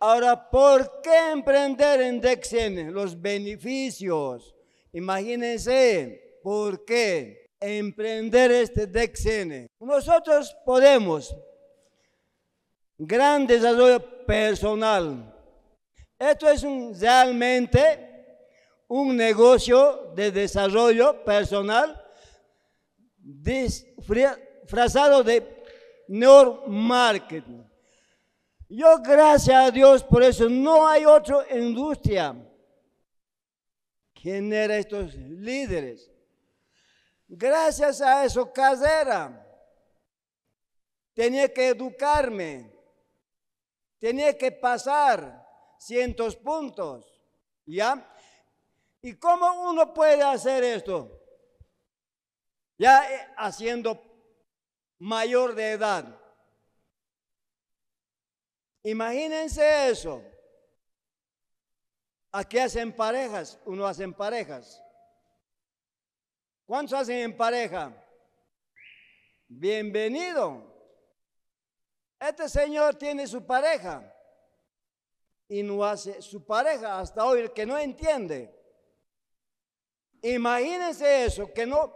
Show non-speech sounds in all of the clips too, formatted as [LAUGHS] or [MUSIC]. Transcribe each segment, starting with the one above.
Ahora, ¿por qué emprender en Dexene? los beneficios? Imagínense, ¿por qué emprender este Dexene? Nosotros podemos. Gran desarrollo personal. Esto es realmente un negocio de desarrollo personal disfrazado de neuromarketing. Yo gracias a Dios por eso. No hay otra industria. que eran estos líderes? Gracias a eso, casera. Tenía que educarme. Tenía que pasar cientos puntos. ¿Ya? ¿Y cómo uno puede hacer esto? Ya eh, haciendo mayor de edad. Imagínense eso. Aquí hacen parejas, uno en parejas. ¿Cuántos hacen en pareja? Bienvenido. Este señor tiene su pareja y no hace su pareja hasta hoy, el que no entiende. Imagínense eso, que no.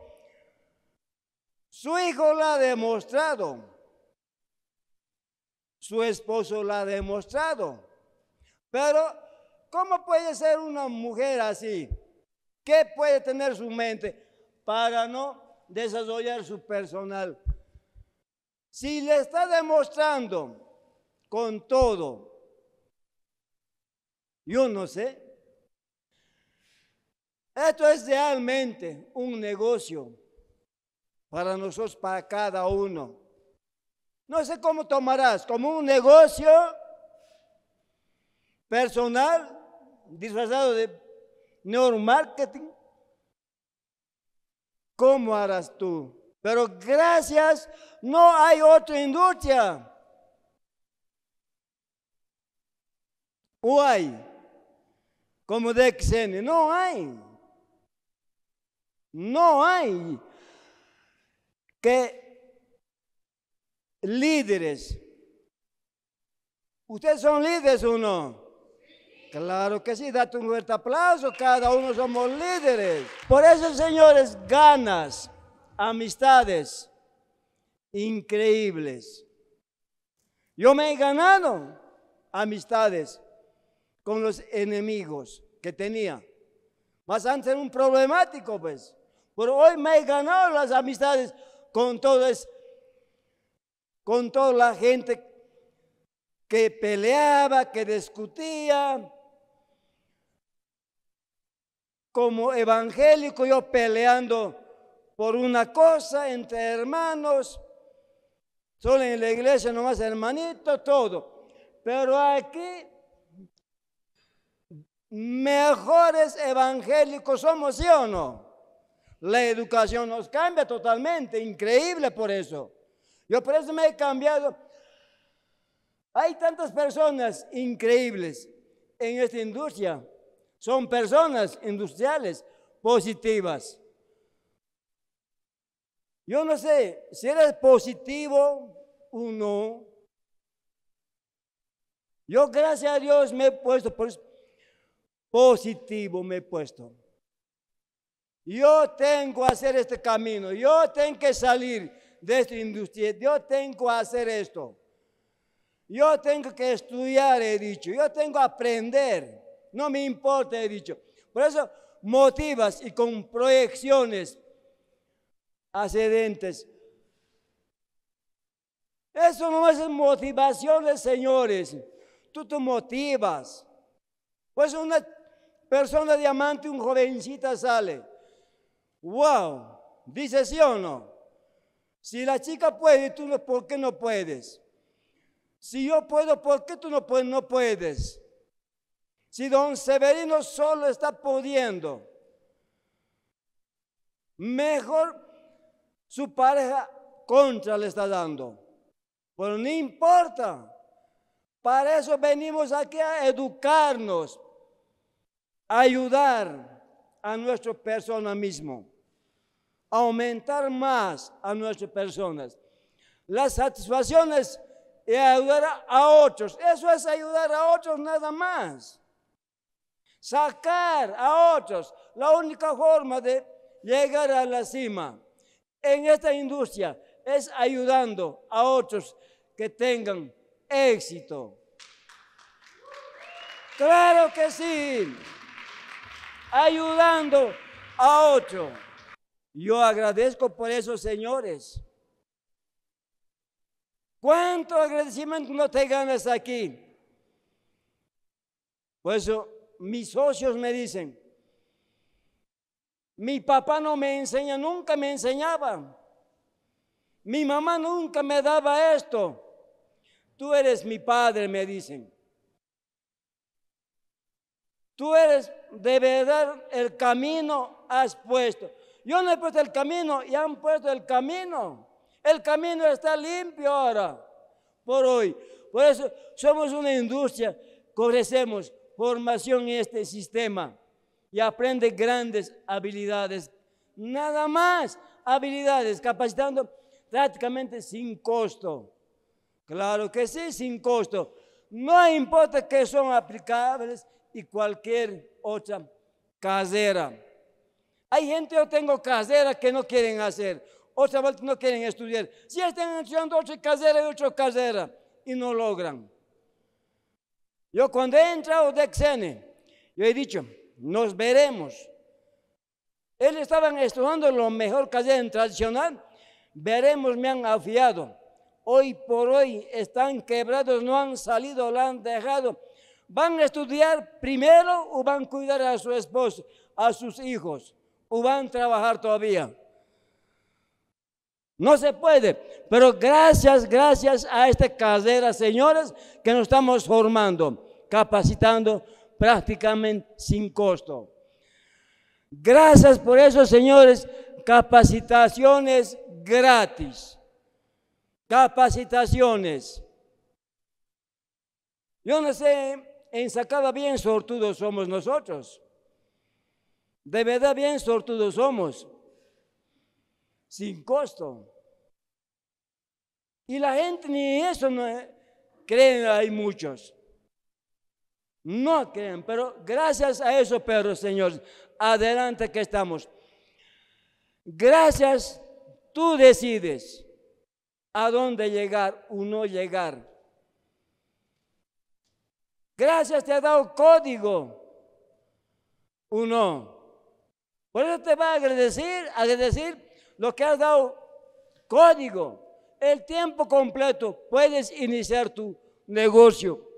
Su hijo la ha demostrado. Su esposo la ha demostrado. Pero, ¿cómo puede ser una mujer así? ¿Qué puede tener su mente para no desarrollar su personal? Si le está demostrando con todo, yo no sé. Esto es realmente un negocio para nosotros, para cada uno. No sé cómo tomarás, como un negocio personal disfrazado de neuromarketing. ¿Cómo harás tú? Pero gracias, no hay otra industria. ¿O hay? Como DXN, no hay. No hay. Que líderes. ¿Ustedes son líderes o no? Claro que sí, date un fuerte aplauso, cada uno somos líderes. Por eso, señores, ganas, amistades increíbles. Yo me he ganado amistades con los enemigos que tenía. Más antes era un problemático, pues. Pero hoy me he ganado las amistades con todos con toda la gente que peleaba, que discutía. Como evangélico yo peleando por una cosa entre hermanos, solo en la iglesia nomás hermanito, todo. Pero aquí mejores evangélicos somos, ¿sí o no? La educación nos cambia totalmente, increíble por eso. Yo por eso me he cambiado. Hay tantas personas increíbles en esta industria. Son personas industriales positivas. Yo no sé si eres positivo o no. Yo gracias a Dios me he puesto por positivo, me he puesto. Yo tengo que hacer este camino, yo tengo que salir, de esta industria, yo tengo que hacer esto. Yo tengo que estudiar, he dicho. Yo tengo que aprender. No me importa, he dicho. Por eso motivas y con proyecciones ascendentes. Eso no es motivaciones, señores. Tú te motivas. Pues una persona diamante, un jovencita sale. ¡Wow! Dice sí o no. Si la chica puede, tú no, ¿por qué no puedes? Si yo puedo, ¿por qué tú no puedes? No puedes. Si don Severino solo está pudiendo, mejor su pareja contra le está dando. Pero no importa. Para eso venimos aquí a educarnos, a ayudar a nuestra persona mismo aumentar más a nuestras personas. Las satisfacciones y ayudar a otros. Eso es ayudar a otros nada más. Sacar a otros. La única forma de llegar a la cima en esta industria es ayudando a otros que tengan éxito. Claro que sí. Ayudando a otros. Yo agradezco por esos señores. ¿Cuánto agradecimiento no te ganas aquí? Por eso mis socios me dicen, mi papá no me enseña, nunca me enseñaba. Mi mamá nunca me daba esto. Tú eres mi padre, me dicen. Tú eres de verdad el camino has puesto yo no he puesto el camino y han puesto el camino. El camino está limpio ahora, por hoy. Por eso somos una industria, ofrecemos formación en este sistema y aprende grandes habilidades. Nada más habilidades, capacitando prácticamente sin costo. Claro que sí, sin costo. No importa que son aplicables y cualquier otra casera. Hay gente, yo tengo caseras que no quieren hacer, otras no quieren estudiar. Si están estudiando ocho caseras y ocho caseras y no logran. Yo cuando he entrado de Xene, yo he dicho, nos veremos. Él estaban estudiando lo mejor casera en tradicional. Veremos, me han afiado. Hoy por hoy están quebrados, no han salido, lo han dejado. ¿Van a estudiar primero o van a cuidar a su esposo, a sus hijos? o van a trabajar todavía. No se puede, pero gracias, gracias a esta cadera, señores, que nos estamos formando, capacitando prácticamente sin costo. Gracias por eso, señores, capacitaciones gratis. Capacitaciones. Yo no sé, en sacada bien sortudos somos nosotros. De verdad bien sortudos somos, sin costo. Y la gente ni eso no creen, hay muchos. No creen, pero gracias a eso, pero Señor, adelante que estamos. Gracias, tú decides a dónde llegar o no llegar. Gracias te ha dado código o no. Por eso te va a agradecer, agradecer lo que has dado código, el tiempo completo. Puedes iniciar tu negocio.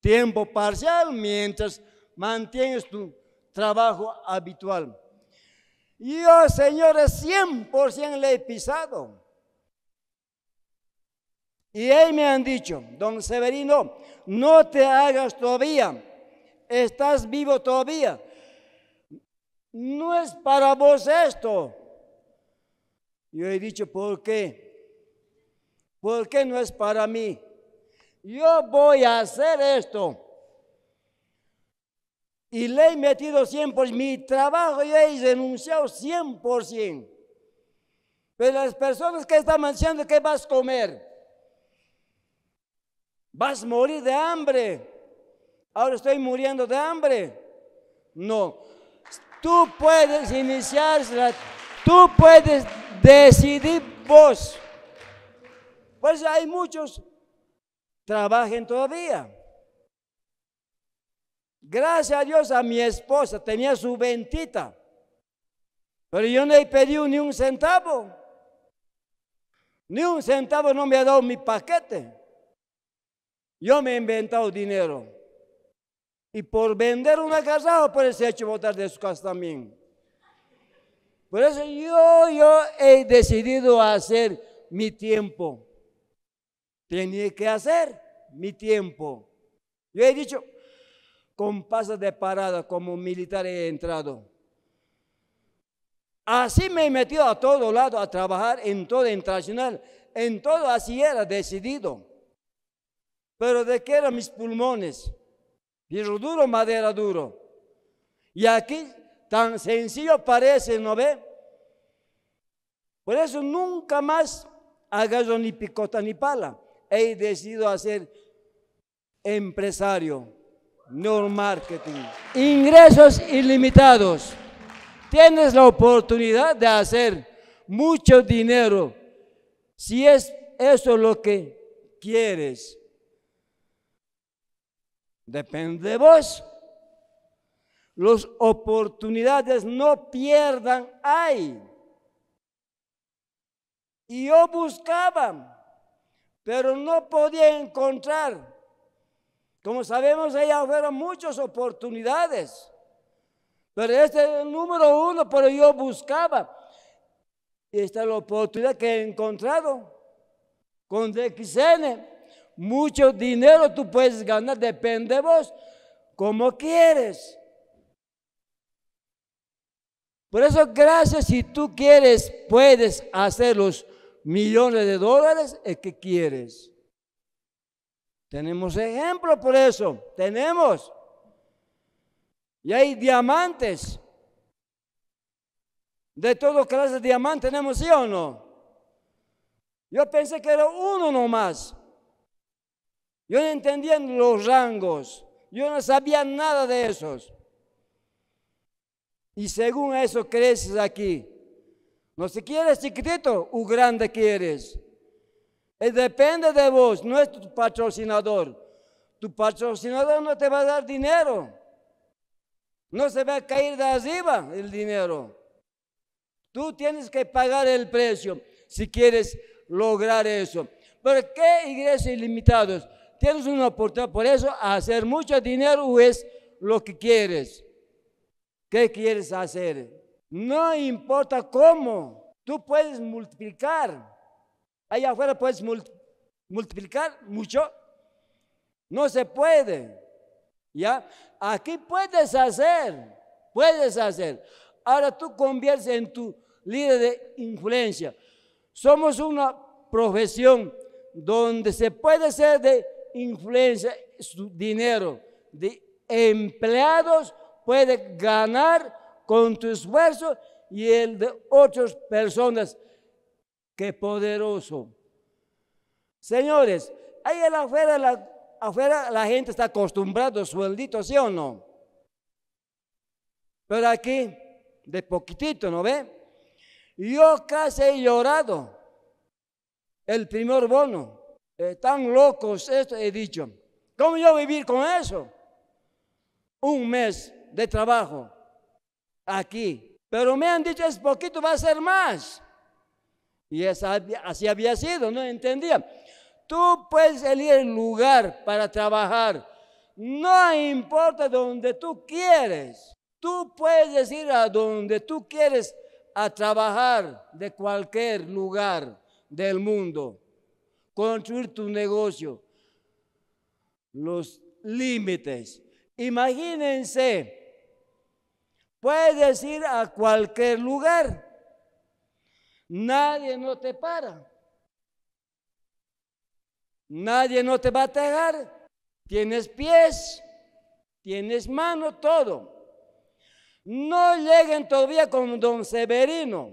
Tiempo parcial mientras mantienes tu trabajo habitual. Yo, oh, señores, 100% le he pisado. Y ahí me han dicho, don Severino, no te hagas todavía, estás vivo todavía, no es para vos esto. Yo he dicho, ¿por qué? ¿Por qué no es para mí? Yo voy a hacer esto. Y le he metido 100%, mi trabajo yo he denunciado 100%. Pero las personas que están diciendo, ¿qué vas a comer? Vas a morir de hambre. Ahora estoy muriendo de hambre. No, Tú puedes iniciar, tú puedes decidir vos. Por eso hay muchos trabajen todavía. Gracias a Dios a mi esposa tenía su ventita, pero yo no he pedido ni un centavo. Ni un centavo no me ha dado mi paquete. Yo me he inventado dinero. Y por vender una por puede ser hecho votar de su casa también. Por eso yo, yo he decidido hacer mi tiempo. Tenía que hacer mi tiempo. Yo he dicho, con pasas de parada como militar he entrado. Así me he metido a todo lado a trabajar en todo internacional, en todo así era decidido. Pero de qué eran mis pulmones? Hierro duro, madera duro. Y aquí tan sencillo parece, ¿no ve? Por eso nunca más agarro ni picota ni pala. He decidido hacer empresario, no marketing. Ingresos ilimitados. Tienes la oportunidad de hacer mucho dinero si es eso lo que quieres. Depende de vos. Las oportunidades no pierdan, ahí. Y yo buscaba, pero no podía encontrar. Como sabemos, allá fueron muchas oportunidades. Pero este es el número uno, pero yo buscaba. Y esta es la oportunidad que he encontrado con DXN. Mucho dinero tú puedes ganar, depende de vos, como quieres. Por eso, gracias, si tú quieres, puedes hacer los millones de dólares el que quieres. Tenemos ejemplo por eso, tenemos. Y hay diamantes. De todo clases de diamantes tenemos, ¿sí o no? Yo pensé que era uno nomás. Yo no entendía los rangos. Yo no sabía nada de esos. Y según eso creces aquí. No se quieres chiquitito o grande quieres. Y eh, depende de vos, no es tu patrocinador. Tu patrocinador no te va a dar dinero. No se va a caer de arriba el dinero. Tú tienes que pagar el precio si quieres lograr eso. ¿Por qué ingresos ilimitados? Tienes una oportunidad, por eso hacer mucho dinero o es lo que quieres. ¿Qué quieres hacer? No importa cómo, tú puedes multiplicar. Allá afuera puedes multiplicar mucho. No se puede. ¿Ya? Aquí puedes hacer, puedes hacer. Ahora tú conviertes en tu líder de influencia. Somos una profesión donde se puede ser de influencia, su dinero de empleados puede ganar con tu esfuerzo y el de otras personas. ¡Qué poderoso! Señores, ahí en afuera, la, la gente está acostumbrada a sueldito, ¿sí o no? Pero aquí, de poquitito, ¿no ve? Yo casi he llorado el primer bono. Están locos, esto he dicho. ¿Cómo yo vivir con eso? Un mes de trabajo aquí. Pero me han dicho, es poquito, va a ser más. Y así había sido, no entendía. Tú puedes elegir el lugar para trabajar. No importa donde tú quieres. Tú puedes ir a donde tú quieres a trabajar de cualquier lugar del mundo construir tu negocio. Los límites. Imagínense, puedes ir a cualquier lugar. Nadie no te para. Nadie no te va a dejar. Tienes pies, tienes mano, todo. No lleguen todavía con don Severino.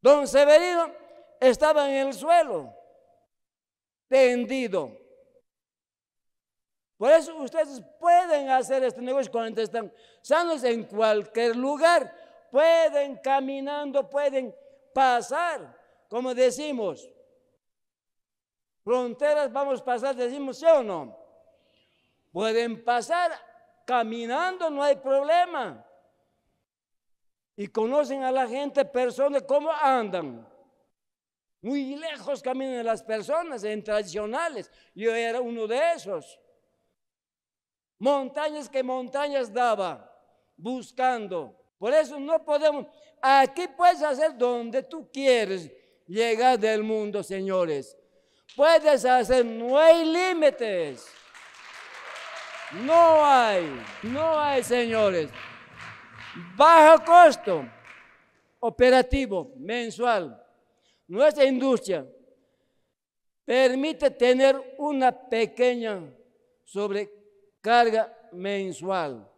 Don Severino estaba en el suelo, tendido. Por eso ustedes pueden hacer este negocio cuando están sanos en cualquier lugar. Pueden caminando, pueden pasar, como decimos. Fronteras vamos a pasar, decimos sí o no. Pueden pasar caminando, no hay problema. Y conocen a la gente, personas, cómo andan. Muy lejos caminan las personas en tradicionales. Yo era uno de esos. Montañas que montañas daba, buscando. Por eso no podemos. Aquí puedes hacer donde tú quieres llegar del mundo, señores. Puedes hacer, no hay límites. No hay, no hay, señores. Bajo costo operativo mensual nuestra industria, permite tener una pequeña sobrecarga mensual.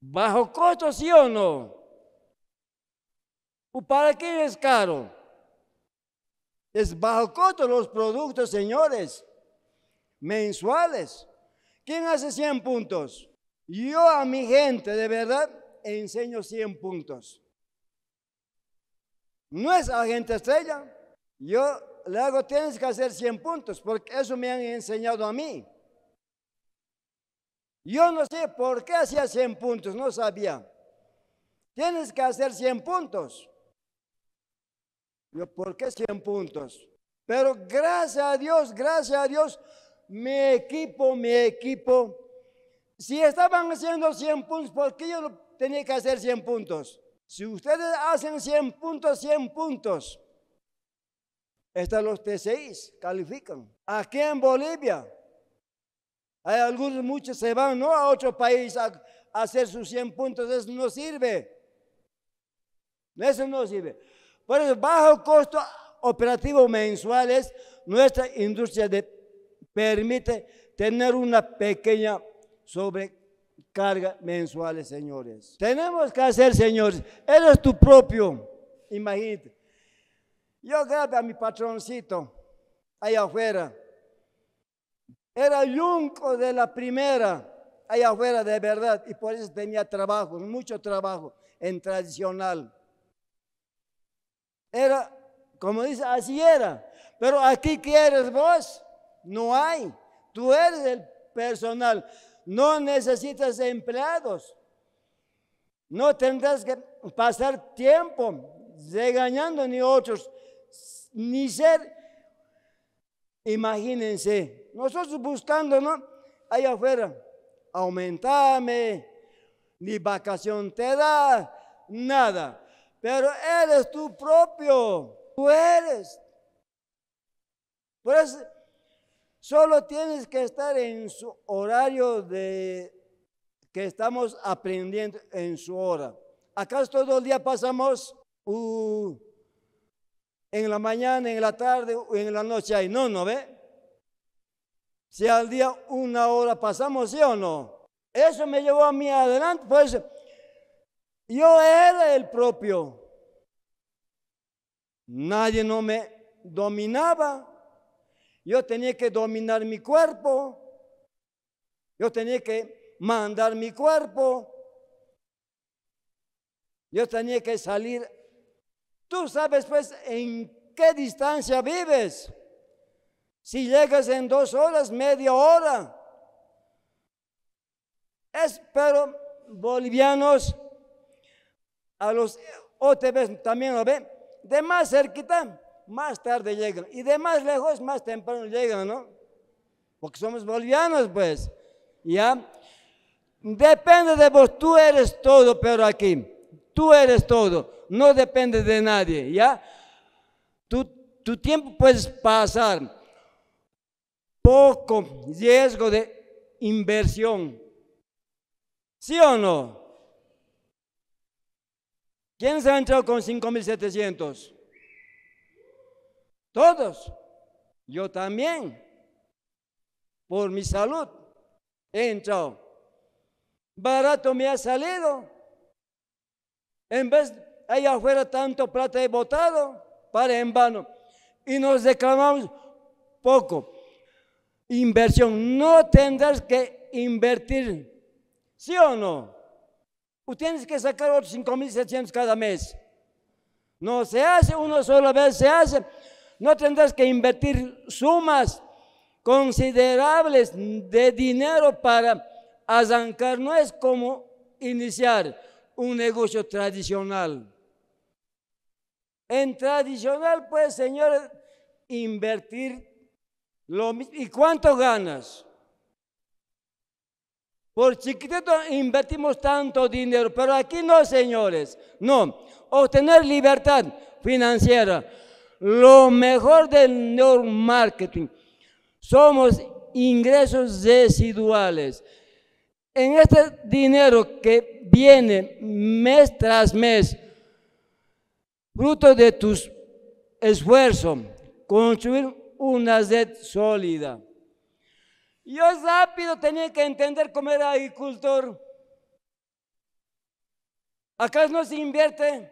Bajo costo, sí o no. ¿Para qué es caro? Es bajo costo los productos, señores, mensuales. ¿Quién hace 100 puntos? Yo a mi gente, de verdad, enseño 100 puntos. No es agente estrella. Yo le hago, tienes que hacer 100 puntos, porque eso me han enseñado a mí. Yo no sé por qué hacía 100 puntos, no sabía. Tienes que hacer 100 puntos. Yo, ¿por qué 100 puntos? Pero gracias a Dios, gracias a Dios, mi equipo, mi equipo, si estaban haciendo 100 puntos, ¿por qué yo tenía que hacer 100 puntos? Si ustedes hacen 100 puntos, 100 puntos, están los T6, califican. Aquí en Bolivia, hay algunos, muchos se van a otro país a, hacer sus 100 puntos, eso no sirve. Eso no sirve. Por eso, bajo costo operativo mensuales, nuestra industria de, permite tener una pequeña sobre cargas mensuales, señores. Tenemos que hacer, señores, eres tu propio, imagínate. Yo grabé a mi patroncito allá afuera. Era yunco de la primera allá afuera de verdad y por eso tenía trabajo, mucho trabajo en tradicional. Era, como dice, así era. Pero aquí quieres vos, no hay. Tú eres el personal no necesitas empleados, no tendrás que pasar tiempo regañando ni otros, ni ser, imagínense, nosotros buscando, ¿no? Allá afuera, aumentame, ni vacación te da, nada. Pero eres tu propio, tú eres. Por eso Solo tienes que estar en su horario de que estamos aprendiendo en su hora. Acá todos los días pasamos uh, en la mañana, en la tarde, en la noche ahí. No, no ve. Si al día una hora pasamos, ¿sí o no? Eso me llevó a mí adelante. Pues yo era el propio. Nadie no me dominaba. Yo tenía que dominar mi cuerpo. Yo tenía que mandar mi cuerpo. Yo tenía que salir. Tú sabes pues en qué distancia vives. Si llegas en dos horas, media hora. Espero, pero bolivianos, a los OTV también lo ven, de más cerquita, más tarde llegan. Y de más lejos, más temprano llegan, ¿no? Porque somos bolivianos, pues. ¿Ya? Depende de vos, tú eres todo, pero aquí, tú eres todo, no depende de nadie, ¿ya? Tu, tu tiempo puedes pasar poco riesgo de inversión. ¿Sí o no? ¿Quién se ha entrado con 5.700? Todos. Yo también. Por mi salud. He entrado. Barato me ha salido. En vez, allá afuera tanto plata he botado para en vano. Y nos reclamamos poco. Inversión. No tendrás que invertir. ¿Sí o no? Ustedes tienes que sacar otros 5.700 cada mes. No se hace una sola vez, se hace no tendrás que invertir sumas considerables de dinero para arrancar. No es como iniciar un negocio tradicional. En tradicional, pues, señores, invertir lo mismo. ¿Y cuánto ganas? Por chiquitito invertimos tanto dinero, pero aquí no, señores. No, obtener libertad financiera lo mejor del neuromarketing. Somos ingresos residuales. En este dinero que viene mes tras mes, fruto de tus esfuerzos, construir una red sólida. Yo rápido tenía que entender cómo era agricultor. Acá no se invierte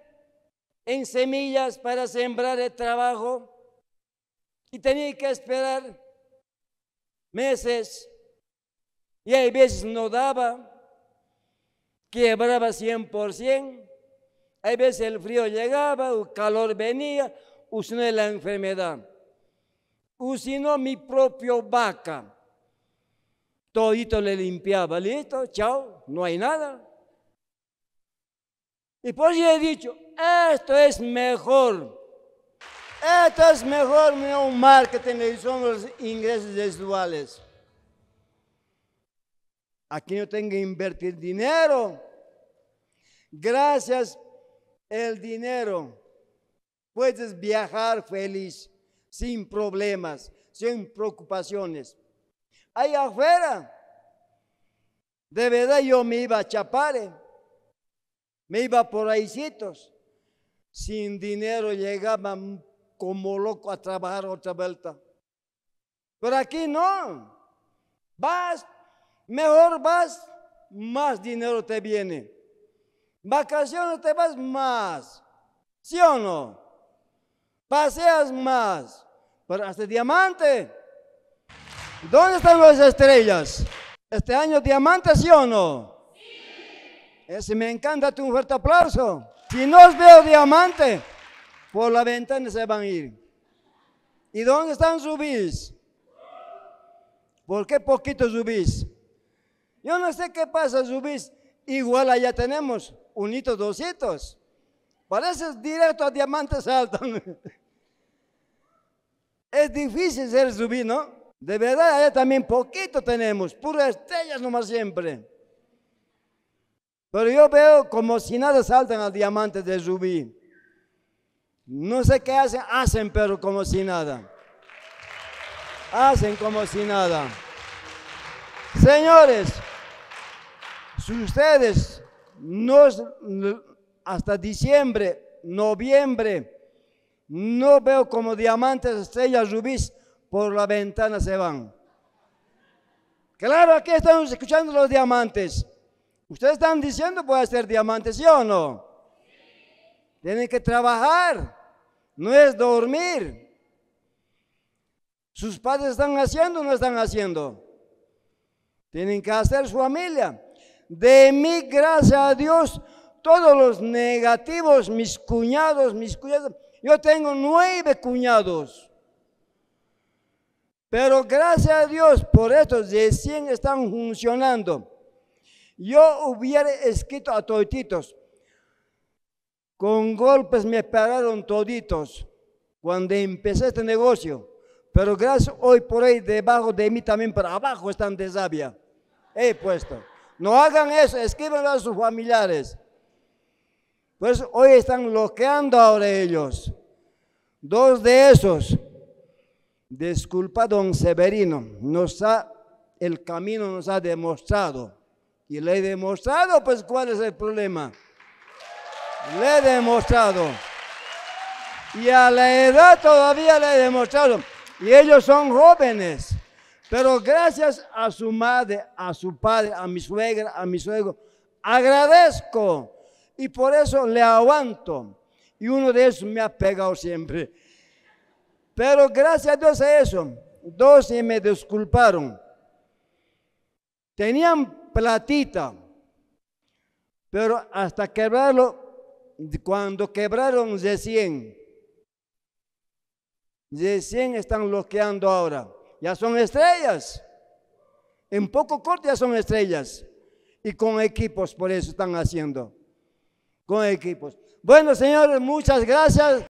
en semillas para sembrar el trabajo y tenía que esperar meses y hay veces no daba, quebraba 100%, hay veces el frío llegaba, el calor venía, o la enfermedad, o mi propio vaca, todito le limpiaba, listo, chao, no hay nada. Y por eso he dicho, esto es mejor. Esto es mejor, no marketing son los ingresos desiguales. Aquí no tengo que invertir dinero. Gracias el dinero. Puedes viajar feliz, sin problemas, sin preocupaciones. Ahí afuera, de verdad yo me iba a Chapare, me iba por ahícitos sin dinero llegaba como loco a trabajar otra vuelta. Pero aquí no. Vas, mejor vas, más dinero te viene. Vacaciones te vas más. ¿Sí o no? Paseas más. Pero hasta diamante. ¿Dónde están las estrellas? Este año diamante, ¿sí o no? Sí. Ese me encanta, un fuerte aplauso. Si no os veo diamante, por la ventana se van a ir. ¿Y dónde están subís? ¿Por qué poquito subís? Yo no sé qué pasa, subís. Igual allá tenemos, unitos, dositos. Parece directo a diamantes altos. [LAUGHS] Es difícil ser subir, ¿no? De verdad, allá también poquito tenemos, puras estrellas nomás siempre. Pero yo veo como si nada saltan al diamante de rubí. No sé qué hacen, hacen pero como si nada. Hacen como si nada. Señores, si ustedes nos, hasta diciembre, noviembre, no veo como diamantes, estrellas, rubíes por la ventana se van. Claro, aquí estamos escuchando los diamantes. Ustedes están diciendo puede ser diamante, ¿sí o no? Tienen que trabajar, no es dormir. Sus padres están haciendo o no están haciendo. Tienen que hacer su familia. De mí, gracias a Dios, todos los negativos, mis cuñados, mis cuñados. Yo tengo nueve cuñados. Pero gracias a Dios por estos de 100 están funcionando. Yo hubiera escrito a toditos. Con golpes me pararon toditos cuando empecé este negocio. Pero gracias hoy por ahí debajo de mí también para abajo están de sabia. He puesto. No hagan eso, escríbanlo a sus familiares. Pues hoy están bloqueando ahora ellos. Dos de esos, disculpa don Severino, nos ha, el camino nos ha demostrado. Y le he demostrado, pues, cuál es el problema. Le he demostrado. Y a la edad todavía le he demostrado. Y ellos son jóvenes. Pero gracias a su madre, a su padre, a mi suegra, a mi suegro, agradezco. Y por eso le aguanto. Y uno de ellos me ha pegado siempre. Pero gracias a Dios a eso, dos y me disculparon. Tenían platita. Pero hasta quebrarlo, cuando quebraron de 100, de 100 están bloqueando ahora. Ya son estrellas. En poco corto ya son estrellas. Y con equipos, por eso están haciendo. Con equipos. Bueno, señores, muchas gracias.